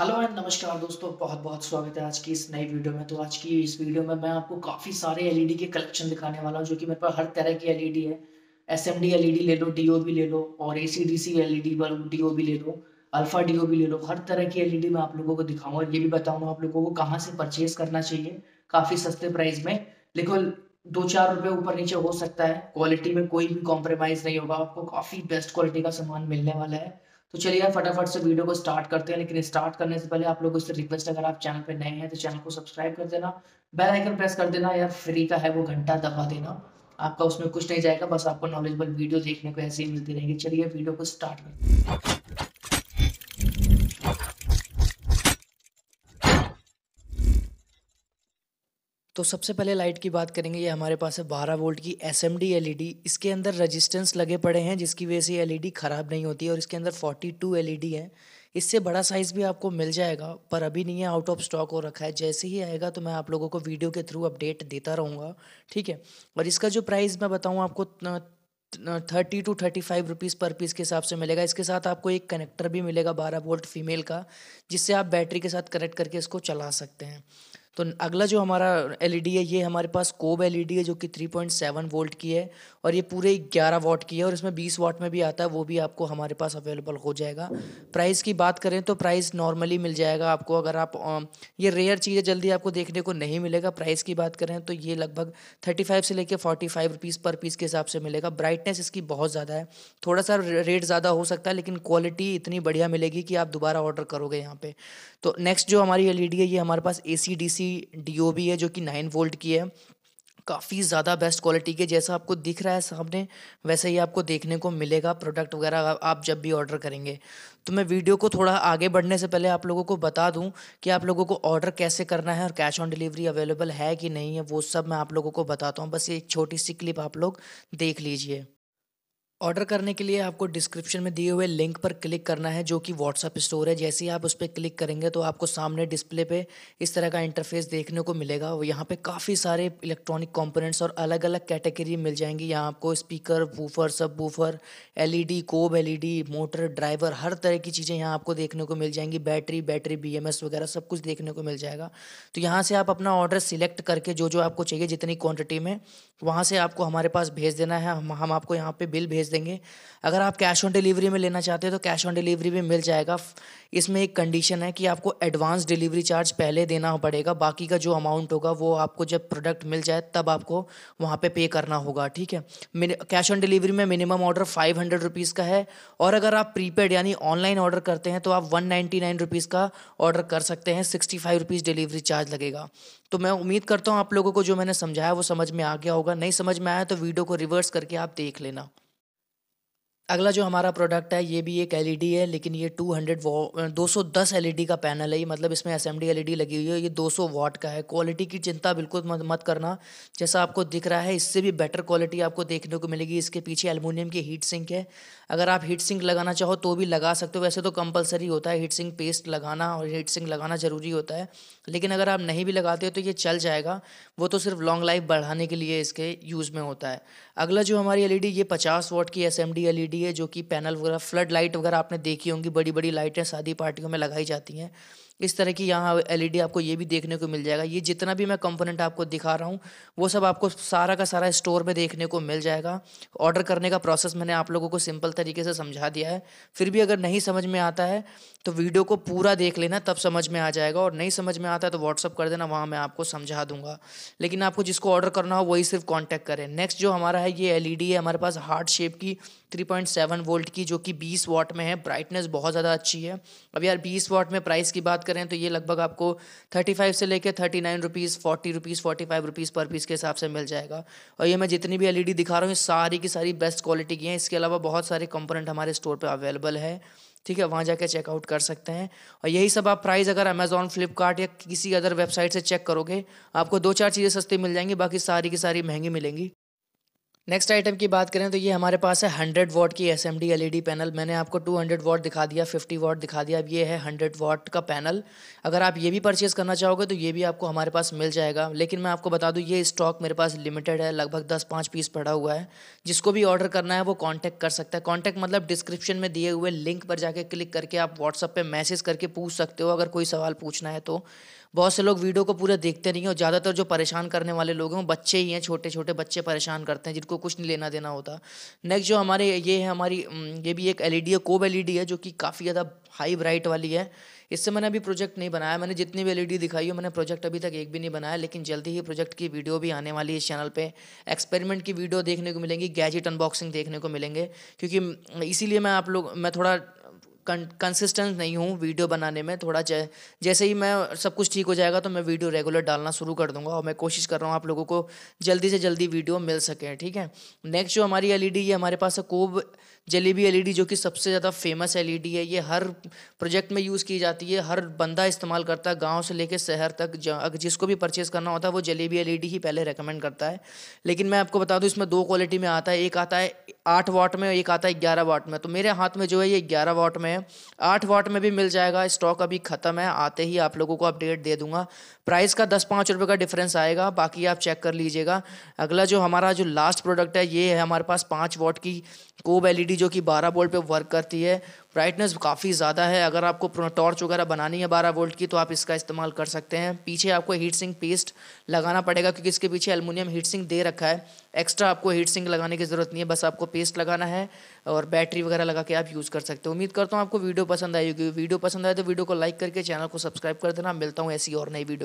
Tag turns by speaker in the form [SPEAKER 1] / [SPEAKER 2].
[SPEAKER 1] hello and नमस्कार दोस्तों बहुत बहुत स्वागत है आज की इस नई वीडियो में तो आज की इस वीडियो में मैं आपको काफ़ी सारे एलईडी e के कलेक्शन दिखाने वाला हूँ जो कि मेरे पास हर तरह की एलईडी e है एसएमडी एलईडी e ले लो डीओबी ले लो और एसीडीसी एलईडी बल्ब डीओबी ले लो अल्फा डीओबी ले लो हर तरह की एलईडी मैं आप लोगों को दिखाऊंगा ये भी बताऊंगा आप लोगों को कहाँ से परचेज करना चाहिए काफ़ी सस्ते प्राइस में देखो दो चार रुपये ऊपर नीचे हो सकता है क्वालिटी में कोई भी कॉम्प्रोमाइज़ नहीं होगा आपको काफ़ी बेस्ट क्वालिटी का सामान मिलने वाला है तो चलिए आप फटाफट से वीडियो को स्टार्ट करते हैं लेकिन स्टार्ट करने से पहले आप लोगों से रिक्वेस्ट अगर आप चैनल पे नए हैं तो चैनल को सब्सक्राइब कर देना बेल आइकन प्रेस कर देना या फ्री का है वो घंटा दबा देना आपका उसमें कुछ नहीं जाएगा बस आपको नॉलेजेबल वीडियो देखने को ऐसे ही मिलती रहेगी चलिए वीडियो को स्टार्ट करते हैं तो सबसे पहले लाइट की बात करेंगे ये हमारे पास है बारह वोल्ट की S M D L E D इसके अंदर रजिस्टेंस लगे पड़े हैं जिसकी वजह से एल ई डी e ख़राब नहीं होती और इसके अंदर टू एल ई डी है इससे बड़ा साइज़ भी आपको मिल जाएगा पर अभी नहीं है आउट ऑफ स्टॉक हो रखा है जैसे ही आएगा तो मैं आप लोगों को वीडियो के थ्रू अपडेट देता रहूँगा ठीक है और इसका जो प्राइस मैं बताऊँ आपको thirty two thirty five rupees per piece के हिसाब से मिलेगा इसके साथ आपको एक कनेक्टर भी मिलेगा बारह वोल्ट फीमेल का जिससे आप बैटरी के साथ कनेक्ट करके इसको चला सकते हैं तो अगला जो हमारा एल e है ये हमारे पास कोब एल e है जो कि 3.7 वोल्ट की है और ये पूरे 11 वाट की है और इसमें 20 वाट में भी आता है वो भी आपको हमारे पास अवेलेबल हो जाएगा प्राइस की बात करें तो प्राइस नॉर्मली मिल जाएगा आपको अगर आप ये रेयर चीज़ें जल्दी आपको देखने को नहीं मिलेगा प्राइस की बात करें तो ये लगभग थर्टी से लेकर फोर्टी फाइव पर पीस के हिसाब से मिलेगा ब्राइटनेस इसकी बहुत ज़्यादा है थोड़ा सा रेट ज़्यादा हो सकता है लेकिन क्वालिटी इतनी बढ़िया मिलेगी कि आप दोबारा ऑर्डर करोगे यहाँ पर तो नेक्स्ट जो हमारी एल e है ये हमारे पास ए सी की डी है जो कि नाइन वोल्ट की है काफ़ी ज़्यादा बेस्ट क्वालिटी के जैसा आपको दिख रहा है सामने वैसे ही आपको देखने को मिलेगा प्रोडक्ट वगैरह आप जब भी ऑर्डर करेंगे तो मैं वीडियो को थोड़ा आगे बढ़ने से पहले आप लोगों को बता दूं कि आप लोगों को ऑर्डर कैसे करना है और कैश ऑन डिलीवरी अवेलेबल है कि नहीं है वो सब मैं आप लोगों को बताता हूँ बस एक छोटी सी क्लिप आप लोग देख लीजिए ऑर्डर करने के लिए आपको डिस्क्रिप्शन में दिए हुए लिंक पर क्लिक करना है जो कि व्हाट्सअप स्टोर है जैसे ही आप उस पर क्लिक करेंगे तो आपको सामने डिस्प्ले पे इस तरह का इंटरफेस देखने को मिलेगा और यहाँ पे काफ़ी सारे इलेक्ट्रॉनिक कंपोनेंट्स और अलग अलग कैटेगरी मिल जाएंगी यहाँ आपको स्पीकर वूफर सब वूफर एल कोब एल मोटर ड्राइवर हर तरह की चीज़ें यहाँ आपको देखने को मिल जाएंगी बैटरी बैटरी बी वगैरह सब कुछ देखने को मिल जाएगा तो यहाँ से आप अपना ऑर्डर सिलेक्ट करके जो जो आपको चाहिए जितनी क्वान्टिटी में वहाँ से आपको हमारे पास भेज देना है हम आपको यहाँ पर बिल भेज भेज देंगे अगर आप कैश ऑन डिलीवरी में लेना चाहते हैं तो कैश ऑन डिलीवरी भी मिल जाएगा इसमें एक कंडीशन है कि आपको एडवांस डिलीवरी चार्ज पहले देना पड़ेगा बाकी का जो अमाउंट होगा वो आपको जब प्रोडक्ट मिल जाए तब आपको वहाँ पे पे करना होगा ठीक है कैश ऑन डिलीवरी में minimum order five hundred rupees का है और अगर आप प्रीपेड यानी ऑनलाइन ऑर्डर करते हैं तो आप वन नाइन्टी नाइन रुपीज़ का ऑर्डर कर सकते हैं sixty five rupees delivery charge लगेगा तो मैं उम्मीद करता हूँ आप लोगों को जो मैंने समझाया वो समझ में आ गया होगा नहीं समझ में आया तो वीडियो को रिवर्स करके आप देख लेना अगला जो हमारा प्रोडक्ट है ये भी एक एलईडी e है लेकिन ये 200 वॉट 210 एलईडी का पैनल है ये मतलब इसमें एसएमडी एलईडी e लगी हुई है ये 200 वाट का है क्वालिटी की चिंता बिल्कुल मत, मत करना जैसा आपको दिख रहा है इससे भी बेटर क्वालिटी आपको देखने को मिलेगी इसके पीछे एलमिनियम की हीट सिंक है अगर आप हीट सिंक लगाना चाहो तो भी लगा सकते हो वैसे तो कंपलसरी होता है हीट सिंक पेस्ट लगाना और हीट सिंक लगाना ज़रूरी होता है लेकिन अगर आप नहीं भी लगाते हो तो ये चल जाएगा वो तो सिर्फ लॉन्ग लाइफ बढ़ाने के लिए इसके यूज़ में होता है अगला जो हमारी एल ये पचास वॉट की एस एम है जो कि पैनल वगैरह फ्लड लाइट वगैरह आपने देखी होंगी बड़ी बड़ी लाइटें शादी पार्टियों में लगाई जाती हैं इस तरह की यहाँ एलईडी आपको ये भी देखने को मिल जाएगा ये जितना भी मैं कंपोनेंट आपको दिखा रहा हूँ वो सब आपको सारा का सारा स्टोर में देखने को मिल जाएगा ऑर्डर करने का प्रोसेस मैंने आप लोगों को सिंपल तरीके से समझा दिया है फिर भी अगर नहीं समझ में आता है तो वीडियो को पूरा देख लेना तब समझ में आ जाएगा और नहीं समझ में आता है तो व्हाट्सअप कर देना वहाँ मैं आपको समझा दूंगा लेकिन आपको जिसको ऑर्डर करना हो वही सिर्फ कॉन्टैक्ट करें नेक्स्ट जो हमारा है ये एल है हमारे पास हार्ट शेप की 3.7 वोल्ट की जो कि 20 वाट में है ब्राइटनेस बहुत ज़्यादा अच्छी है अब यार 20 वाट में प्राइस की बात करें तो ये लगभग आपको 35 से लेकर 39 nine rupees forty rupees forty five rupees per piece के हिसाब से मिल जाएगा और ये मैं जितनी भी एलईडी दिखा रहा हूँ सारी की सारी बेस्ट क्वालिटी की है इसके अलावा बहुत सारे सारे कंपोनेंट हमारे स्टोर पे अवेलेबल है ठीक है वहाँ जाके चेकआउट कर सकते हैं और यही सब आप प्राइस अगर अमेजोन फ्लिपकार्ट या किसी अदर वेबसाइट से चेक करोगे आपको दो चार चीज़ें सस्ती मिल जाएंगी बाकी सारी की सारी महंगी मिलेंगी नेक्स्ट आइटम की बात करें तो ये हमारे पास है 100 वॉट की एस एम डी पैनल मैंने आपको 200 वॉट दिखा दिया 50 वॉट दिखा दिया अब ये है 100 वॉट का पैनल अगर आप ये भी परचेज़ करना चाहोगे तो ये भी आपको हमारे पास मिल जाएगा लेकिन मैं आपको बता दूँ ये स्टॉक मेरे पास लिमिटेड है लगभग दस पाँच पीस पड़ा हुआ है जिसको भी ऑर्डर करना है वो कॉन्टैक्ट कर सकता है कॉन्टैक्ट मतलब डिस्क्रिप्शन में दिए हुए लिंक पर जाके क्लिक करके आप व्हाट्सअप पर मैसेज करके पूछ सकते हो अगर कोई सवाल पूछना है तो बहुत से लोग वीडियो को पूरा देखते नहीं हैं और ज़्यादातर जो परेशान करने वाले लोग हैं वो बच्चे ही हैं छोटे छोटे बच्चे परेशान करते हैं जिनको कुछ नहीं लेना देना होता नेक्स्ट जो हमारे ये है हमारी ये भी एक एल ई e है कोब एल e है जो कि काफ़ी ज़्यादा हाई ब्राइट वाली है इससे मैंने अभी प्रोजेक्ट नहीं बनाया मैंने जितनी भी एल e दिखाई है मैंने प्रोजेक्ट अभी तक एक भी नहीं बनाया लेकिन जल्दी ही प्रोजेक्ट की वीडियो भी आने वाली है इस चैनल पे एक्सपेरिमेंट की वीडियो देखने को मिलेंगी गैजेट अनबॉक्सिंग देखने को मिलेंगे क्योंकि इसीलिए मैं आप लोग मैं थोड़ा कंसिस्टेंस नहीं हूँ वीडियो बनाने में थोड़ा जै, जैसे ही मैं सब कुछ ठीक हो जाएगा तो मैं वीडियो रेगुलर डालना शुरू कर दूंगा और मैं कोशिश कर रहा हूँ आप लोगों को जल्दी से जल्दी वीडियो मिल सके ठीक है नेक्स्ट जो हमारी एल ये हमारे पास कोब जलेबी एलईडी जो कि सबसे ज़्यादा फेमस एलईडी है ये हर प्रोजेक्ट में यूज़ की जाती है हर बंदा इस्तेमाल करता है गाँव से लेकर शहर तक अगर जिसको भी परचेज़ करना होता है वो जलेबी एल ही पहले रिकमेंड करता है लेकिन मैं आपको बता दूँ इसमें दो क्वालिटी में आता है एक आता है आठ वाट में एक आता है ग्यारह वाट में तो मेरे हाथ में जो है ये ग्यारह वाट में है आठ वाट में भी मिल जाएगा स्टॉक अभी ख़त्म है आते ही आप लोगों को अपडेट दे दूंगा प्राइस का दस पाँच रुपये का डिफरेंस आएगा बाकी आप चेक कर लीजिएगा अगला जो हमारा जो लास्ट प्रोडक्ट है ये है हमारे पास पाँच वाट की कोब एल बैटरी जो कि 12 वोल्ट पे वर्क करती है ब्राइटनेस काफ़ी ज़्यादा है अगर आपको टॉर्च वगैरह बनानी है 12 वोल्ट की तो आप इसका इस्तेमाल कर सकते हैं पीछे आपको हीट सिंक पेस्ट लगाना पड़ेगा क्योंकि इसके पीछे एलमिनियम हीट सिंक दे रखा है एक्स्ट्रा आपको हीट सिंक लगाने की ज़रूरत नहीं है बस आपको पेस्ट लगाना है और बैटरी वगैरह लगा के आप यूज़ कर सकते हो उम्मीद करता हूँ आपको वीडियो पसंद आई क्योंकि वीडियो पसंद आए तो वीडियो को लाइक करके चैनल को सब्सक्राइब कर देना मिलता हूँ ऐसी और नई वीडियो